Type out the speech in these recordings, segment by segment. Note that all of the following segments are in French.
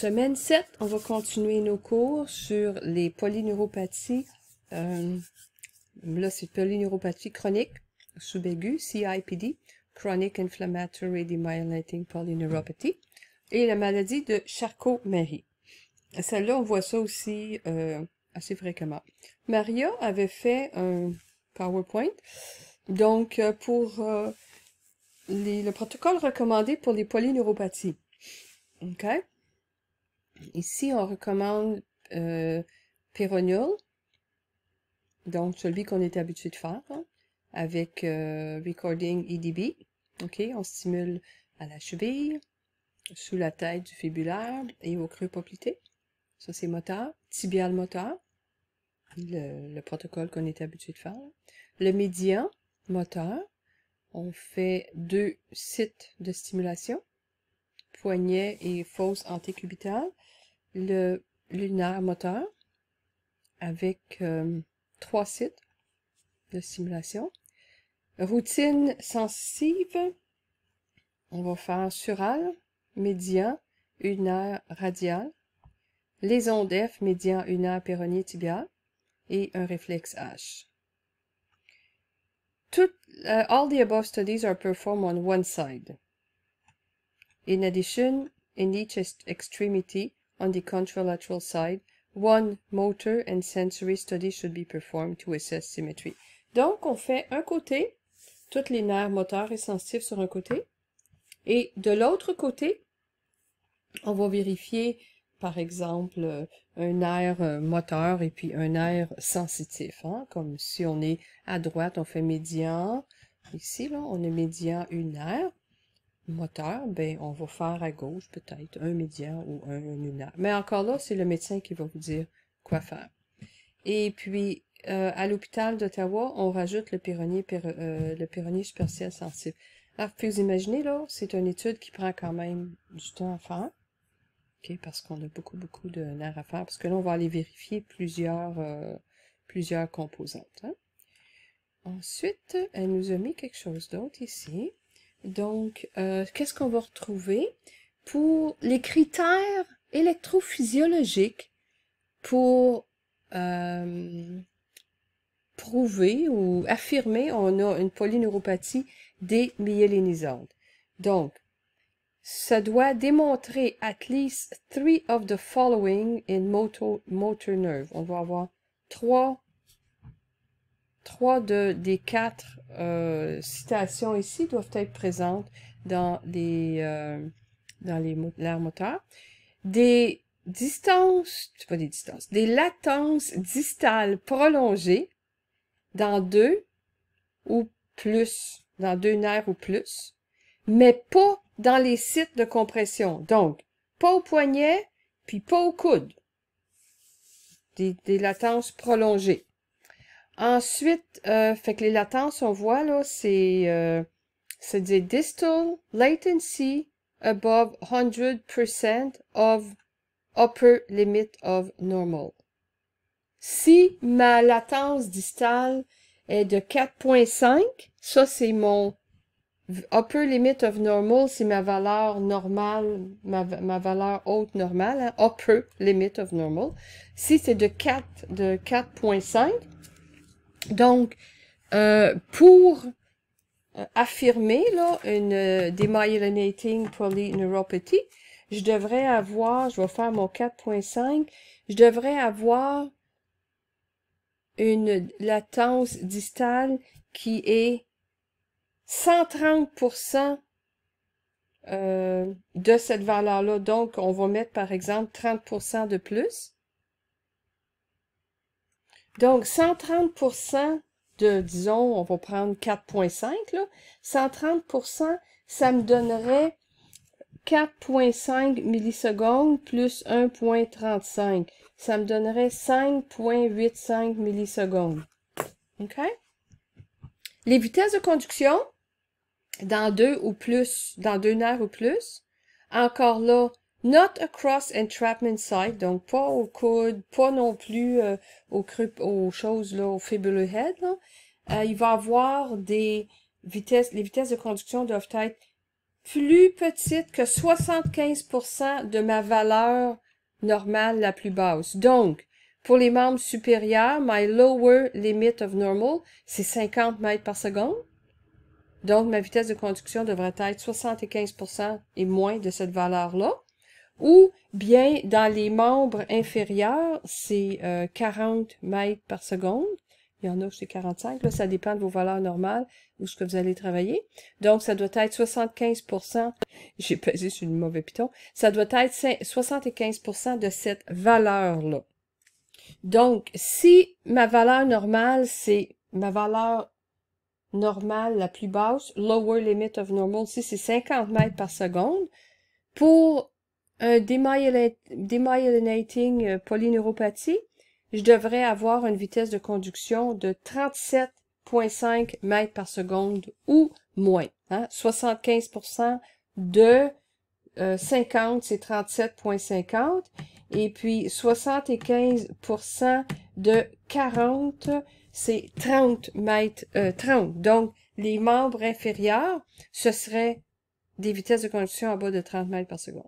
Semaine 7, on va continuer nos cours sur les polyneuropathies. Euh, là, c'est polyneuropathie chronique, subaiguë, CIPD, Chronic Inflammatory Demyelinating Polyneuropathy, et la maladie de Charcot-Marie. Celle-là, on voit ça aussi euh, assez fréquemment. Maria avait fait un PowerPoint. Donc, euh, pour le protocole recommandé pour les polyneuropathies. OK? Ici, on recommande euh, donc celui qu'on est habitué de faire, hein, avec euh, Recording EDB. OK, on stimule à la cheville, sous la tête du fibulaire et au creux poplité. Ça, c'est moteur. Tibial moteur, le, le protocole qu'on est habitué de faire. Le médian moteur, on fait deux sites de stimulation poignet et fausse anticubital, le lunaire moteur avec euh, trois sites de simulation. Routine sensitive, on va faire sural, médian, lunaire, radial, les ondes F, médian, lunaire, péronier, tibia et un réflexe H. Tout, euh, all the above studies are performed on one side. In addition, in each extremity, on the contralateral side, one motor and sensory study should be performed to assess symmetry. Donc, on fait un côté, toutes les nerfs moteurs et sensitifs sur un côté, et de l'autre côté, on va vérifier, par exemple, euh, un nerf euh, moteur et puis un nerf sensitif. Hein. Comme si on est à droite, on fait médian. Ici, là, on est médian une nerf moteur, ben, on va faire à gauche peut-être un médian ou un lunaire. Mais encore là, c'est le médecin qui va vous dire quoi faire. Et puis, euh, à l'hôpital d'Ottawa, on rajoute le péronnier euh, le sensible. Alors, ah, vous imaginez, là, c'est une étude qui prend quand même du temps à faire. parce qu'on a beaucoup, beaucoup de nerfs à faire, parce que là, on va aller vérifier plusieurs, euh, plusieurs composantes. Hein. Ensuite, elle nous a mis quelque chose d'autre ici. Donc, euh, qu'est-ce qu'on va retrouver pour les critères électrophysiologiques pour euh, prouver ou affirmer qu'on a une polyneuropathie des Donc, ça doit démontrer at least three of the following in motor, motor nerve. On va avoir trois trois des quatre euh, citations ici doivent être présentes dans les, euh, dans les l'air moteur. Des distances, pas des distances, des latences distales prolongées dans deux ou plus, dans deux nerfs ou plus, mais pas dans les sites de compression. Donc, pas au poignet, puis pas au coude. des latences prolongées. Ensuite, euh, fait que les latences, on voit, là, c'est euh, distal latency above 100% of upper limit of normal. Si ma latence distale est de 4.5, ça c'est mon upper limit of normal, c'est ma valeur normale, ma, ma valeur haute normale, hein, upper limit of normal. Si c'est de 4, de 4.5, donc, euh, pour euh, affirmer là, une euh, demyelinating polyneuropathy, je devrais avoir, je vais faire mon 4.5, je devrais avoir une latence distale qui est 130% euh, de cette valeur-là. Donc, on va mettre, par exemple, 30% de plus. Donc, 130 de, disons, on va prendre 4,5, là. 130 ça me donnerait 4,5 millisecondes plus 1,35. Ça me donnerait 5,85 millisecondes. OK? Les vitesses de conduction, dans deux ou plus, dans deux nerfs ou plus, encore là, Not across entrapment site, donc pas au coude, pas non plus euh, aux, choses, là, au fibula head. Euh, il va avoir des vitesses, les vitesses de conduction doivent être plus petites que 75% de ma valeur normale la plus basse. Donc, pour les membres supérieurs, my lower limit of normal, c'est 50 mètres par seconde. Donc, ma vitesse de conduction devrait être 75% et moins de cette valeur-là ou bien dans les membres inférieurs, c'est 40 euh, mètres par seconde. Il y en a, c'est 45. Là, ça dépend de vos valeurs normales ou ce que vous allez travailler. Donc, ça doit être 75 J'ai pesé sur le mauvais piton. Ça doit être 75 de cette valeur-là. Donc, si ma valeur normale, c'est ma valeur normale la plus basse, lower limit of normal, si c'est 50 mètres par seconde, pour un euh, demyelinating euh, polyneuropathie, je devrais avoir une vitesse de conduction de 37,5 mètres par seconde ou moins. Hein? 75% de 50, euh, c'est 37,50. Et puis 75% de 40, c'est 30 mètres, 30. Donc, les membres inférieurs, ce serait des vitesses de conduction en bas de 30 mètres par seconde.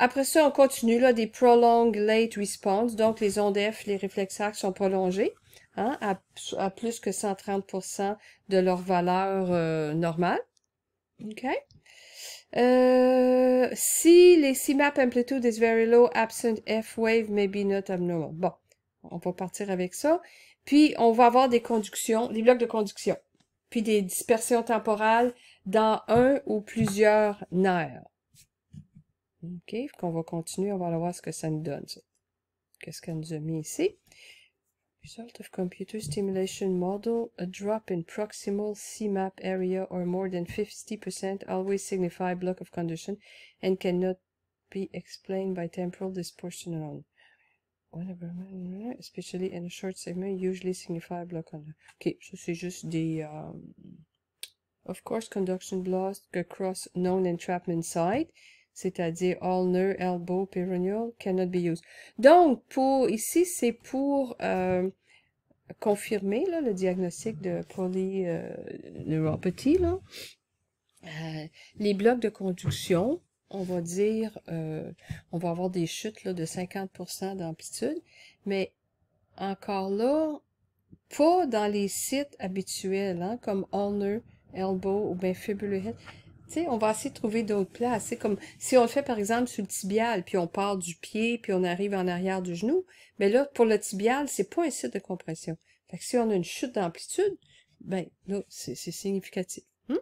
Après ça, on continue là, des prolonged late response, donc les ondes F, les réflexes sont prolongés hein, à, plus que 130 de leur valeur euh, normale. OK? Euh, si les CMAP amplitude is very low, absent F wave may be not abnormal. Bon, on va partir avec ça. Puis, on va avoir des conductions, des blocs de conduction, puis des dispersions temporales dans un ou plusieurs nerfs. OK, qu'on va continuer, on va voir ce que ça nous donne. Qu'est-ce qu'elle nous a mis ici? Result of computer stimulation model, a drop in proximal CMAP area or more than 50% always signify block of condition and cannot be explained by temporal dispersion alone. Especially in a short segment, usually signify block Ok, ça c'est juste des... Um, of course, conduction block across known entrapment site c'est-à-dire all nerve, elbow, peroneal, cannot be used. Donc, pour ici, c'est pour euh, confirmer le diagnostic de polyneuropathy. Euh, euh, les blocs de conduction, on va dire, on va avoir des chutes là, de 50% d'amplitude, mais encore là, pas dans les sites habituels, hein, comme « all nerve, elbow ou bien fibulaire on va essayer de trouver d'autres places. C'est comme si on le fait, par exemple, sur le tibial, puis on part du pied, puis on arrive en arrière du genou. Mais là, pour le tibial, c'est pas un site de compression. Fait que si on a une chute d'amplitude, ben là, c'est significatif. Hmm?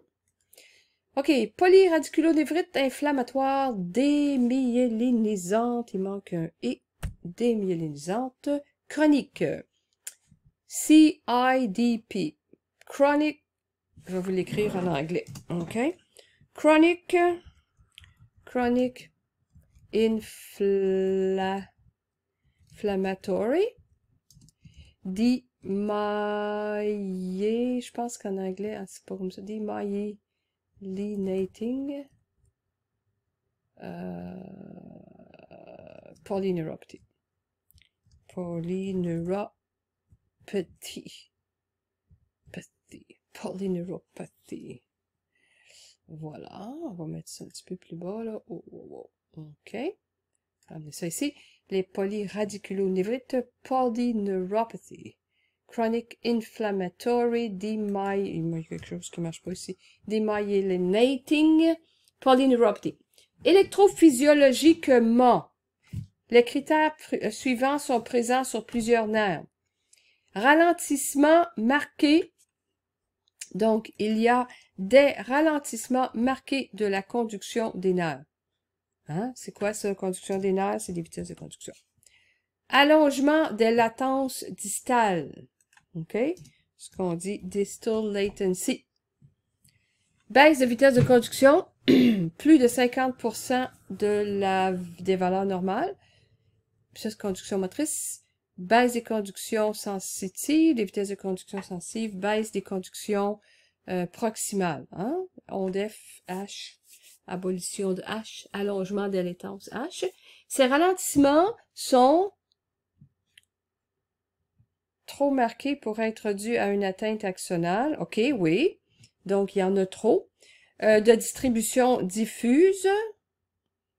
OK, polyradiculonévrite inflammatoire démyélinisante. Il manque un « e ». Démyélinisante chronique. CIDP. Chronique. Je vais vous l'écrire en anglais. OK? chronic, chronic inflammatory, démaillé, je pense qu'en anglais, ah, c'est pas comme ça, dit, euh, polyneuropathy. Polyneuropathy. Polyneuropathy. Voilà, on va mettre ça un petit peu plus bas, là. Oh, oh, oh. OK. ça ici. Les polyradiculonévrites polyneuropathy. Chronic inflammatory demy... Il y a quelque chose qui marche pas ici. Demyelinating polyneuropathy. Électrophysiologiquement, les critères euh, suivants sont présents sur plusieurs nerfs. Ralentissement marqué. Donc, il y a des ralentissements marqués de la conduction des nerfs. Hein? C'est quoi ça, conduction des nerfs? C'est des vitesses de conduction. Allongement des latences distales. OK? Ce qu'on dit distal latency. Baisse de vitesse de conduction, plus de 50% de la, des valeurs normales. Vitesse de conduction motrice. Baisse des conductions sensitives, des vitesses de conduction sensitive. Baisse des conductions euh, proximal, proximale. Hein? Onde H, abolition de H, allongement de l'étance H. Ces ralentissements sont trop marqués pour être dus à une atteinte axonale. OK, oui. Donc, il y en a trop. Euh, de distribution diffuse.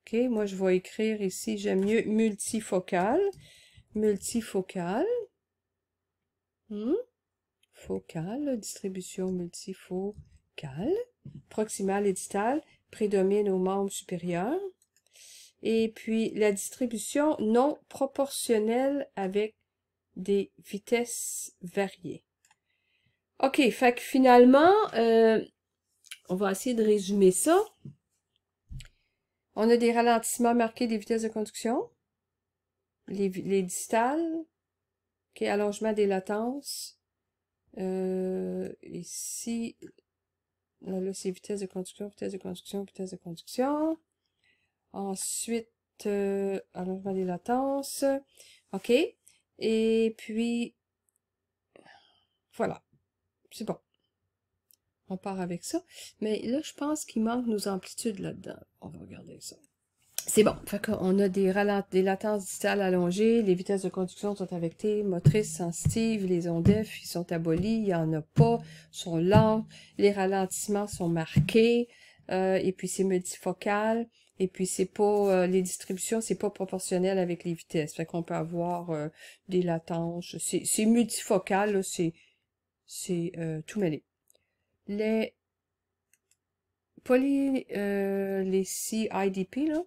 OK, moi, je vais écrire ici, j'aime mieux multifocal, multifocal, hmm? focale, distribution multifocale, proximale et distale prédomine aux membres supérieurs. Et puis la distribution non proportionnelle avec des vitesses variées. OK, fait finalement, euh, on va essayer de résumer ça. On a des ralentissements marqués des vitesses de conduction, les, les distales, okay, allongement des latences, euh, ici, là, là c'est vitesse de conduction, vitesse de conduction, vitesse de conduction. Ensuite, euh, allongement des latences. OK. Et puis, voilà. C'est bon. On part avec ça. Mais là, je pense qu'il manque nos amplitudes là-dedans. On va regarder ça. C'est bon. Fait qu'on a des, des latences digitales allongées, les vitesses de conduction sont affectées, motrices, sensitives, les ondes F ils sont abolies, il n'y en a pas, sont lentes, les ralentissements sont marqués, euh, et puis c'est multifocal, et puis c'est pas euh, les distributions, c'est pas proportionnel avec les vitesses. Fait qu'on peut avoir euh, des latences. C'est multifocal, c'est c'est tout mêlé. Les poly les CIDP, là,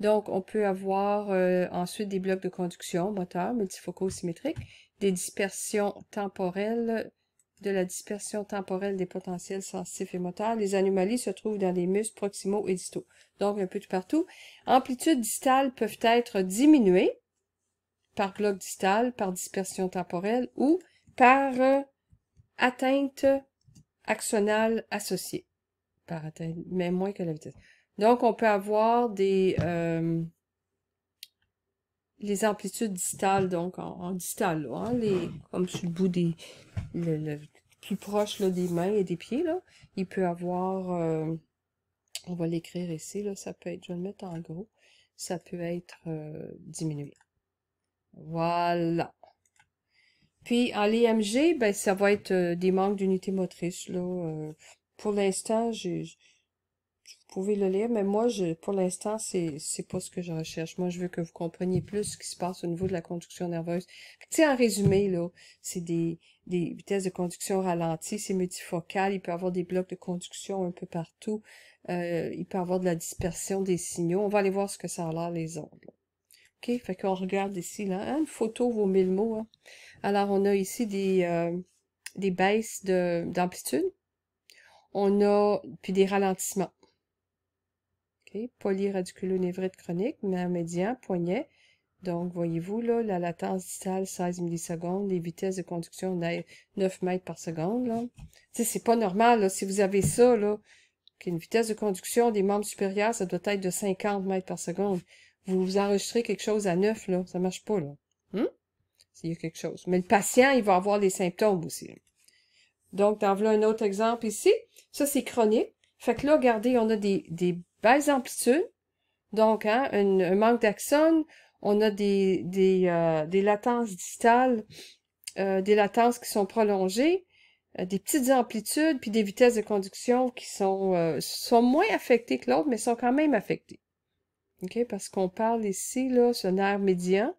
donc, on peut avoir euh, ensuite des blocs de conduction, moteur, multifocaux, symétriques, des dispersions temporelles, de la dispersion temporelle des potentiels sensifs et moteurs. Les anomalies se trouvent dans les muscles proximaux et distaux, donc un peu tout partout. Amplitudes distales peuvent être diminuées par bloc distal, par dispersion temporelle ou par euh, atteinte axonale associée. Par atteinte, mais moins que la vitesse. Donc, on peut avoir des euh, les amplitudes distales, donc en, digital, distal, hein, les, comme sur le bout des... Le, plus proche là, des mains et des pieds, là, il peut avoir... Euh, on va l'écrire ici, là, ça peut être... Je vais le mettre en gros. Ça peut être euh, diminué. Voilà. Puis, en l'IMG, e ben, ça va être des manques d'unités motrices, là. pour l'instant, j'ai vous pouvez le lire, mais moi, je, pour l'instant, c'est, c'est pas ce que je recherche. Moi, je veux que vous compreniez plus ce qui se passe au niveau de la conduction nerveuse. Tu sais, en résumé, c'est des, des vitesses de conduction ralenties, c'est multifocal, il peut y avoir des blocs de conduction un peu partout, euh, il peut y avoir de la dispersion des signaux. On va aller voir ce que ça a l'air, les ondes. OK? Fait qu'on regarde ici, là. Hein, une photo vaut mille mots. Hein. Alors, on a ici des, euh, des baisses d'amplitude. on a, puis des ralentissements. Okay. polyradiculonévrite chronique, mère médian, poignet. Donc, voyez-vous, là, la latence distale 16 millisecondes, les vitesses de conduction 9 mètres par seconde. Là. c'est pas normal, là, si vous avez ça, là, qu'une vitesse de conduction des membres supérieurs, ça doit être de 50 mètres par seconde. Vous, vous enregistrez quelque chose à 9, là, ça marche pas, là. Hum? S'il quelque chose. Mais le patient, il va avoir des symptômes aussi. Donc, t'en un autre exemple ici. Ça, c'est chronique. Fait que là, regardez, on a des baisse amplitudes, donc hein, un manque d'axone, on a des, euh, latences distales, euh, des latences qui sont prolongées, euh, des petites amplitudes, puis des vitesses de conduction qui sont, moins affectées que l'autre, mais sont quand même affectées. OK? Parce qu'on parle ici, là, ce nerf médian,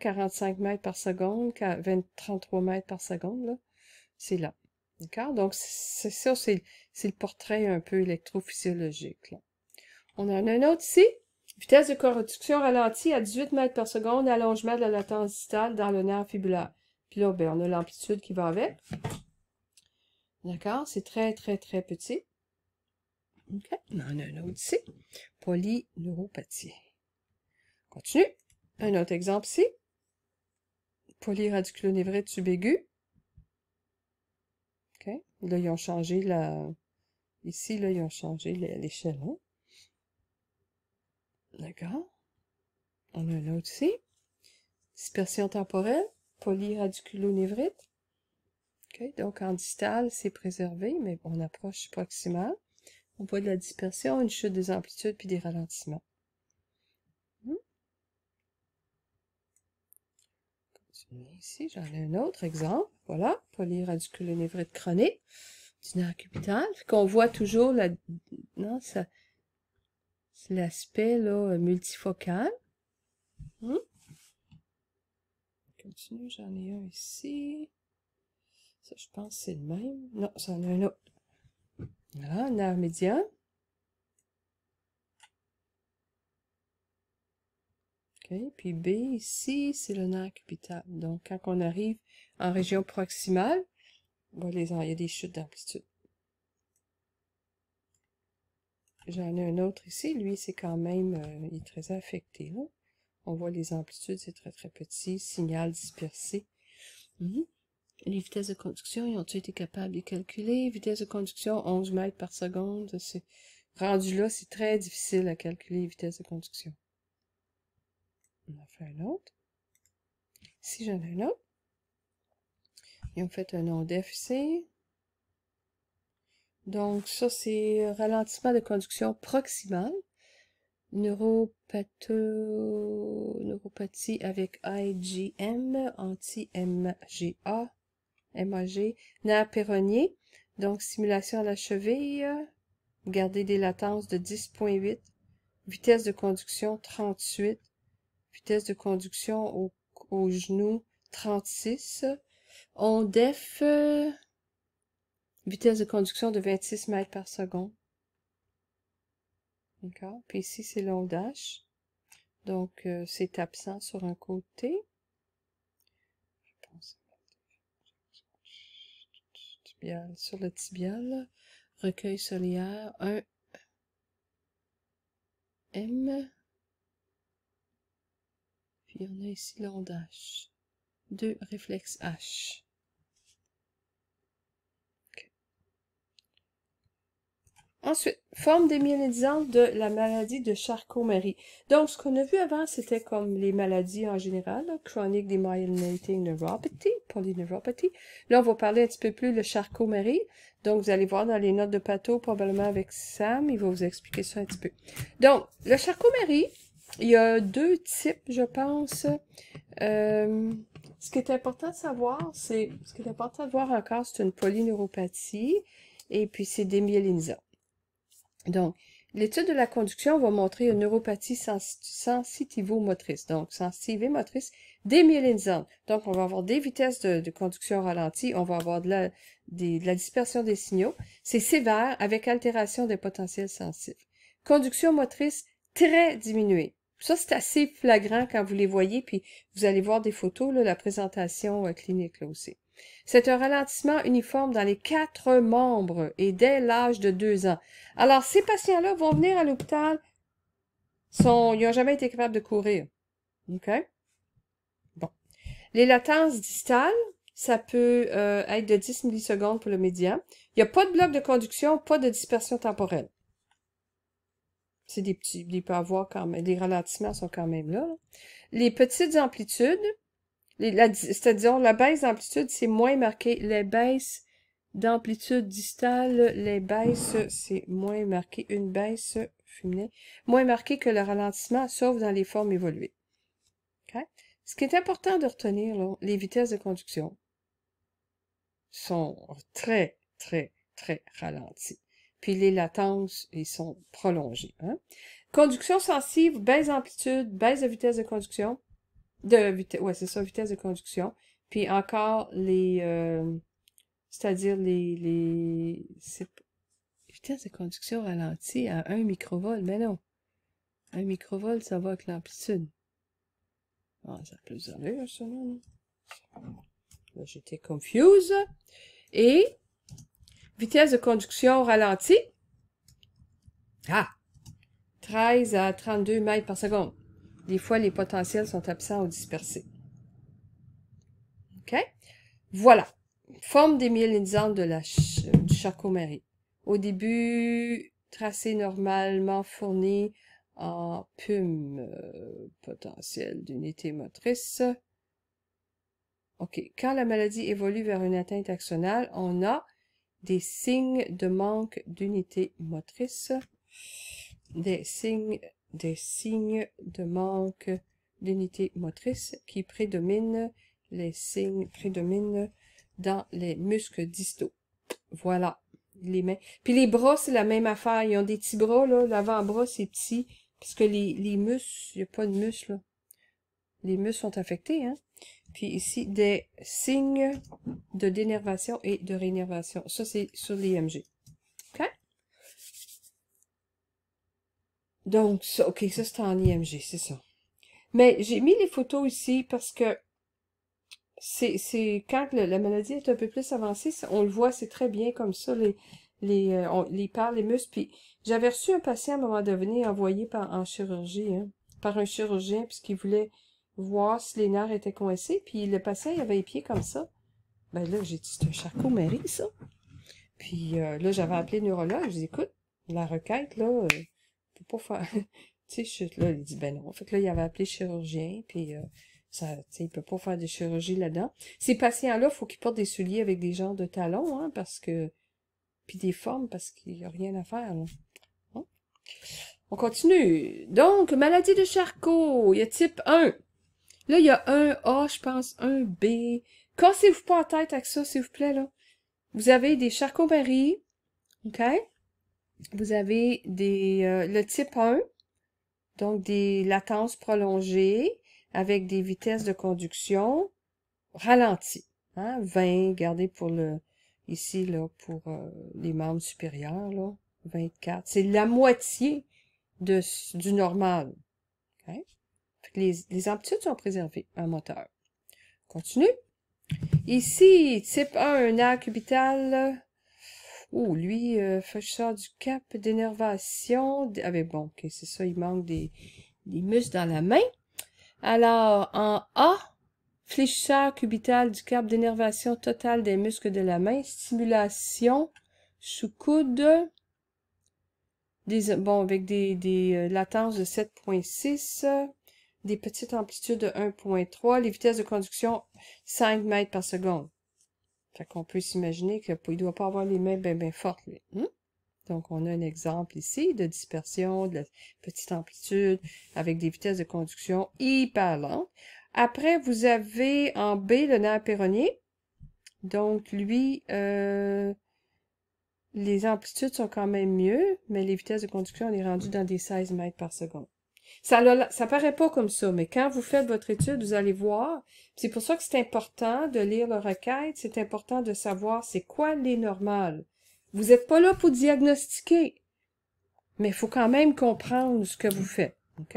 45 hein, mètres par seconde, 20, 33 mètres par seconde, c'est là. D'accord? Donc, c'est ça, c'est le portrait un peu électrophysiologique. Là. On en a un autre ici. Vitesse de correction ralentie à 18 mètres par seconde, allongement de la latence distale dans le nerf fibulaire. Puis là, ben, on a l'amplitude qui va avec. D'accord? C'est très, très, très petit. OK. On en a un autre ici. Polyneuropathie. Continue. Un autre exemple ici. Polyradiculonévrite subaiguë. OK. Là, ils ont changé la... Ici, là, ils ont changé l'échelle. Hein. D'accord. On a un autre ici. Dispersion temporelle, polyradiculonévrite. ok, donc en distal, c'est préservé, mais on approche proximal, On voit de la dispersion, une chute des amplitudes, puis des ralentissements. Hmm. ici, j'en ai un autre exemple. Voilà, polyradiculonévrite chronique, du nerf cubital. Qu'on voit toujours la... Non, ça... C'est l'aspect là, euh, multifocal. Hum? Continue, j'en ai un ici. Ça, je pense c'est le même. Non, ça en a un autre. Voilà, ah, nerf médian. OK, puis B ici, c'est le nerf capital Donc, quand on arrive en région proximale, il y a des chutes d'amplitude. J'en ai un autre ici. Lui, c'est quand même, euh, il est très affecté. On voit les amplitudes, c'est très très petit. Signal dispersé. Mhm. Les vitesses de conduction, ils ont-ils été capables de calculer? Vitesse de conduction, 11 mètres par seconde. C'est Rendu là, c'est très difficile à calculer les vitesses de conduction. On a fait un autre. Si j'en ai un autre. Ils ont fait un nom FC. Donc ça, c'est ralentissement de conduction proximale, neuropathie avec IgM, anti-MGA, MAG, nerf donc simulation à la cheville, garder des latences de 10.8, vitesse de conduction 38, vitesse de conduction au, au genou 36, on def vitesse de conduction de 26 mètres par seconde. D'accord? Puis ici, c'est l'onde H, Donc, euh, c'est absent sur un côté. Je pense... Tibial, sur le tibial. Recueil solaire. 1 M. Puis on a ici l'onde H. 2 réflexe H. Ensuite, forme des de la maladie de Charcot-Marie. Donc, ce qu'on a vu avant, c'était comme les maladies en général, chronic chronique des neuropathy, polyneuropathy. Là, on va parler un petit peu plus de Charcot-Marie. Donc, vous allez voir dans les notes de Pato, probablement avec Sam, il va vous expliquer ça un petit peu. Donc, le Charcot-Marie, il y a deux types, je pense. Euh, ce qui est important de savoir, c'est, ce qui est important de voir encore, c'est une polyneuropathie, et puis c'est démyélinisant. Donc, l'étude de la conduction va montrer une neuropathie sensitivo-motrice, donc sensitivo-motrice démyélinisante. Donc, on va avoir des vitesses de, conduction ralentie, on va avoir de la, dispersion des signaux. C'est sévère avec altération des potentiels sensibles. Conduction motrice très diminuée. Ça, c'est assez flagrant quand vous les voyez, puis vous allez voir des photos, là, la présentation euh, clinique là aussi. C'est un ralentissement uniforme dans les quatre membres et dès l'âge de deux ans. Alors, ces patients-là vont venir à l'hôpital, sont, ils n'ont jamais été capables de courir. OK? Bon. Les latences distales, ça peut euh, être de 10 millisecondes pour le médian. Il n'y a pas de bloc de conduction, pas de dispersion temporelle. C'est des petits, il peut avoir quand même, les ralentissements sont quand même là. Les petites amplitudes, c'est-à-dire, la baisse d'amplitude, c'est moins marqué. Les baisses d'amplitude distales, les baisses, c'est moins marqué. Une baisse fumée moins marqué que le ralentissement, sauf dans les formes évoluées. Ce qui est important de retenir, les vitesses de conduction sont très, très, très ralenties. Puis les latences, ils sont prolongées. Hein. Conduction sensible, baisse d'amplitude, baisse de vitesse de conduction, de vitesse, ouais, c'est ça, vitesse de conduction. Puis encore les, euh, c'est-à-dire les, les, vitesse de conduction ralentie à 1 microvol mais non. 1 microvol ça va avec l'amplitude. Ah, ça a plus d'allure, ça, non? Là, j'étais confuse. Et, vitesse de conduction ralentie. Ah! 13 à 32 mètres par seconde. Des fois, les potentiels sont absents ou dispersés. OK? Voilà. Forme des myélinisantes de la ch du charcot Au début, tracé normalement fourni en pume euh, potentielle d'unité motrice. OK. Quand la maladie évolue vers une atteinte axonale, on a des signes de manque d'unité motrice, des signes des signes de manque d'unité motrice qui prédominent, les signes prédominent dans les muscles distaux. Voilà, les mains. Puis les bras, c'est la même affaire. Ils ont des petits bras, là. L'avant-bras, c'est petit. Puisque les, les muscles, il n'y a pas de muscles, Les muscles sont affectés, hein. Puis ici, des signes de dénervation et de rénervation. Ça, c'est sur l'IMG. Donc, ça, OK, ça, c'est en IMG, c'est ça. Mais j'ai mis les photos ici parce que c'est quand la maladie est un peu plus avancée, on le voit, c'est très bien comme ça, les, les, euh, les les muscles. Puis j'avais reçu un patient à un moment donné envoyé par, en chirurgie, hein, par un chirurgien, puisqu'il voulait voir si les nerfs étaient coincés. Puis le patient, il avait les pieds comme ça. Ben là, j'ai dit, c'est un charcot-marie, ça. Puis euh, là, j'avais appelé le neurologue, ai dit, écoute, la requête, là, euh, peux pas faire. tu sais, là, il dit ben non. Fait là, il avait appelé chirurgien, puis euh, ça, tu sais, il peut pas faire de chirurgie là-dedans. Ces patients-là, faut qu'ils portent des souliers avec des genres de talons, hein, parce que. Puis des formes, parce qu'il n'y a rien à faire. Là. Hein? On continue. Donc, maladie de Charcot, il y a type 1. Là, il y a un A, je pense, un B. Cassez-vous pas la tête avec ça, s'il vous plaît, là. Vous avez des Charcot-Marie, OK? Vous avez des, euh, le type 1, donc des latences prolongées avec des vitesses de conduction ralenties. Hein, 20, gardez pour le ici là pour euh, les membres supérieurs, là, 24. C'est la moitié de, du normal. Hein? Les, les amplitudes sont préservées un moteur. Continue. Ici, type 1, un arc cubital Oh, lui, euh, du cap d'énervation. Ah ben bon, ok, c'est ça, il manque des, des muscles dans la main. Alors, en A, fléchisseur cubital du cap d'énervation totale des muscles de la main, stimulation sous coude, des, bon, avec des, des euh, latences de 7.6, des petites amplitudes de 1.3, les vitesses de conduction 5 mètres par seconde. Fait qu'on peut s'imaginer qu'il ne doit pas avoir les mains bien bien fortes, hmm? Donc, on a un exemple ici de dispersion, de la petite amplitude, avec des vitesses de conduction hyper lentes. Après, vous avez en B le nerf péronnier. Donc, lui, euh, les amplitudes sont quand même mieux, mais les vitesses de conduction, on est rendu dans des 16 mètres par seconde. Ça ne paraît pas comme ça, mais quand vous faites votre étude, vous allez voir. C'est pour ça que c'est important de lire le requête, c'est important de savoir c'est quoi les normales. Vous n'êtes pas là pour diagnostiquer, mais il faut quand même comprendre ce que vous faites. OK?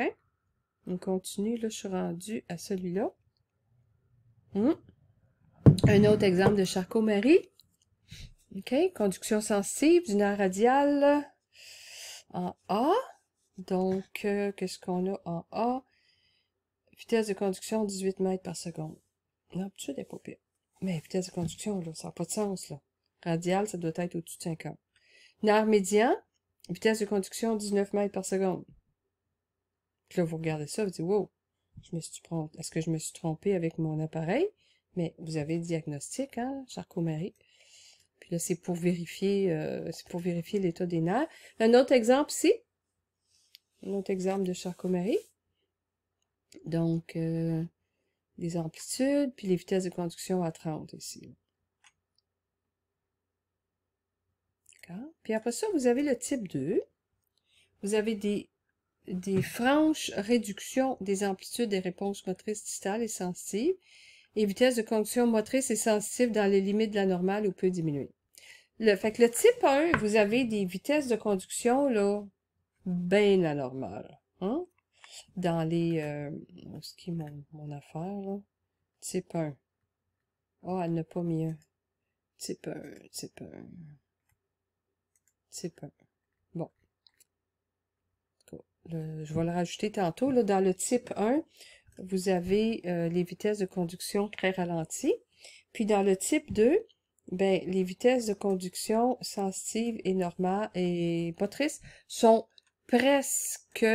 On continue, là, je suis rendue à celui-là. Hmm. Un autre exemple de Charcot-Marie. OK? Conduction sensible d'une nerf radial en A. Donc, euh, qu'est-ce qu'on a en A? Vitesse de conduction 18 mètres par seconde. L'amplitude est pas Mais vitesse de conduction, ça n'a pas de sens. Là. Radial, ça doit être au-dessus de 50. Nard médian, vitesse de conduction 19 mètres par seconde. Puis là, vous regardez ça, vous dites, wow, je me suis trompé. Est-ce que je me suis trompé avec mon appareil? Mais vous avez le diagnostic, hein, Charcot-Marie. Puis là, c'est pour vérifier, euh, c'est pour vérifier l'état des nerfs. Un autre exemple c'est? autre exemple de charcot-marie. Donc, les euh, amplitudes, puis les vitesses de conduction à 30 ici. D'accord? Puis après ça, vous avez le type 2. Vous avez des, des franches réductions des amplitudes des réponses motrices distales et sensibles. et vitesse de conduction motrice et sensitive dans les limites de la normale ou peu diminuée. Le, fait que le type 1, vous avez des vitesses de conduction là, bien anormal. Hein? Dans les... Euh, ce qui est mon, affaire, là? Type 1. Oh, elle n'a pas mis un. Type 1, type 1. Type 1. Bon. je vais le rajouter tantôt. Là, dans le type 1, vous avez euh, les vitesses de conduction très ralenties. Puis dans le type 2, ben, les vitesses de conduction sensitives et normales et triste sont presque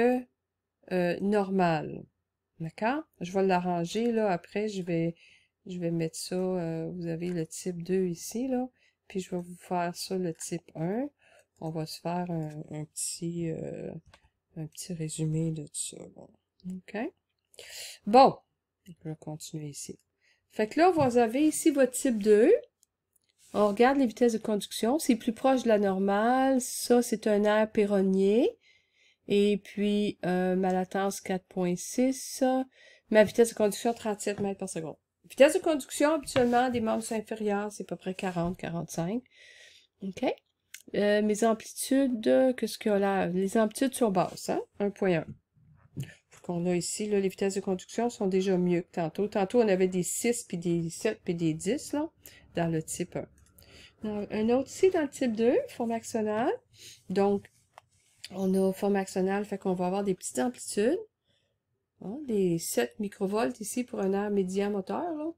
euh, normal. D'accord? Je vais l'arranger, là, après, je vais, je vais mettre ça, euh, vous avez le type 2 ici, là, puis je vais vous faire ça, le type 1. On va se faire un, petit, euh, un petit résumé de tout ça, là. OK? Bon, je vais continuer ici. Fait que là, vous avez ici votre type 2. On regarde les vitesses de conduction. C'est plus proche de la normale. Ça, c'est un air péronnier. Et puis, euh, ma latence 4.6. Ma vitesse de conduction, 37 mètres par seconde. Vitesse de conduction, habituellement, des membres inférieurs, c'est à peu près 40-45. OK? Euh, mes amplitudes, qu'est-ce qu'on a? Les amplitudes sur basse, hein? 1.1. Qu'on a ici, là, les vitesses de conduction sont déjà mieux que tantôt. Tantôt, on avait des 6, puis des 7, puis des 10, là, dans le type 1. Euh, un autre ici, dans le type 2, fond axonale. Donc, on a au forme axonale, fait qu'on va avoir des petites amplitudes, des 7 microvolts ici pour un air médian moteur. Là.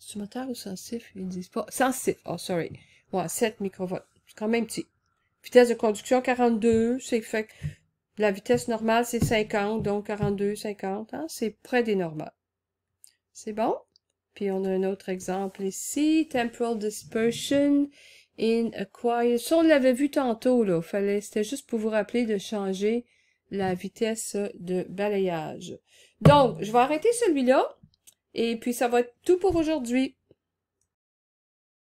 C'est moteur ou sensif? Ils disent pas. Sensif, oh sorry. Ouais, 7 microvolts, c'est quand même petit. Vitesse de conduction 42, c'est fait la vitesse normale, c'est 50, donc 42, 50, hein. c'est près des normales. C'est bon? Puis on a un autre exemple ici, temporal dispersion, euh, in Ça, on l'avait vu tantôt, là. Fallait, c'était juste pour vous rappeler de changer la vitesse de balayage. Donc, je vais arrêter celui-là. Et puis, ça va être tout pour aujourd'hui.